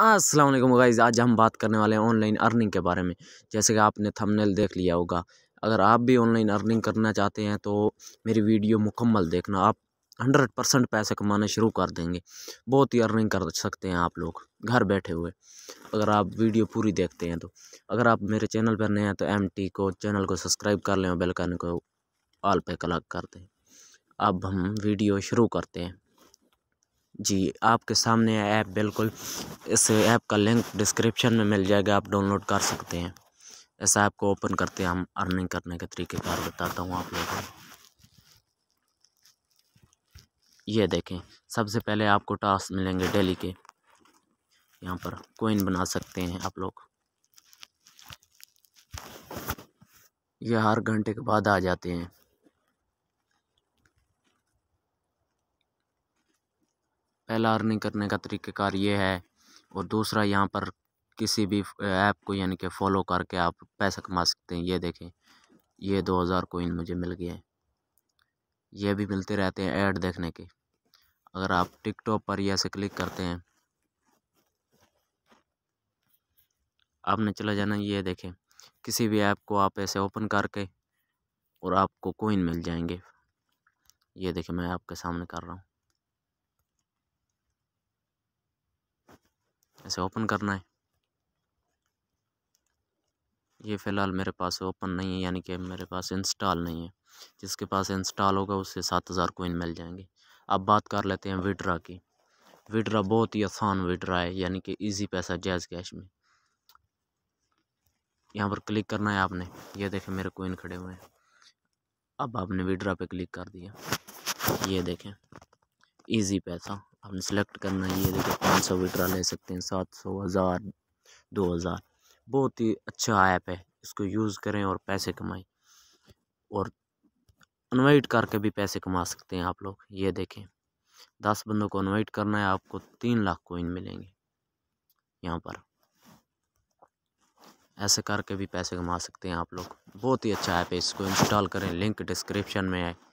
अस्सलाम वालेकुम गाइज़ आज हम बात करने वाले हैं ऑनलाइन अर्निंग के बारे में जैसे कि आपने थंबनेल देख लिया होगा अगर आप भी ऑनलाइन अर्निंग करना चाहते हैं तो मेरी वीडियो मुकम्मल देखना आप हंड्रेड परसेंट पैसे कमाना शुरू कर देंगे बहुत ही अर्निंग कर सकते हैं आप लोग घर बैठे हुए अगर आप वीडियो पूरी देखते हैं तो अगर आप मेरे चैनल पर नए हैं तो एम को चैनल को सब्सक्राइब कर लें और बेलकन को ऑल पे क्लिक कर दें अब हम वीडियो शुरू करते हैं जी आपके सामने ऐप बिल्कुल इस ऐप का लिंक डिस्क्रिप्शन में मिल जाएगा आप डाउनलोड कर सकते हैं इस ऐप को ओपन करते हम अर्निंग करने के तरीके कार बताता हूँ आप लोगों को ये देखें सबसे पहले आपको टास्क मिलेंगे डेली के यहाँ पर कोइन बना सकते हैं आप लोग ये हर घंटे के बाद आ जाते हैं पहला अर्निंग करने का तरीक़ेकार ये है और दूसरा यहाँ पर किसी भी ऐप को यानी कि फॉलो करके आप पैसा कमा सकते हैं ये देखें ये दो हज़ार कोइन मुझे मिल गए ये भी मिलते रहते हैं ऐड देखने के अगर आप टिकटॉक पर ये ऐसे क्लिक करते हैं आपने चला जाना ये देखें किसी भी ऐप को आप ऐसे ओपन करके और आपको कोइन मिल जाएंगे ये देखें मैं आपके सामने कर रहा हूँ इसे ओपन करना है ये फ़िलहाल मेरे पास ओपन नहीं है यानी कि मेरे पास इंस्टॉल नहीं है जिसके पास इंस्टॉल होगा उससे सात हज़ार कोइन मिल जाएंगे अब बात कर लेते हैं विड्रा की विड्रा बहुत ही आसान विड्रा है यानी कि इजी पैसा जैज़ कैश में यहाँ पर क्लिक करना है आपने ये देखें मेरे कोइन खड़े हुए हैं अब आपने विड्रा पे क्लिक कर दिया ये देखें इजी पैसा आपने सेलेक्ट करना है ये देखो पाँच सौ विड्रा ले सकते हैं सात सौ हज़ार दो हज़ार बहुत ही अच्छा ऐप है इसको यूज़ करें और पैसे कमाएं और इन्वाइट करके भी पैसे कमा सकते हैं आप लोग ये देखें दस बंदों को इनवाइट करना है आपको तीन लाख कोइन मिलेंगे यहाँ पर ऐसे करके भी पैसे कमा सकते हैं आप लोग बहुत ही अच्छा ऐप है इसको इंस्टॉल करें लिंक डिस्क्रिप्शन में है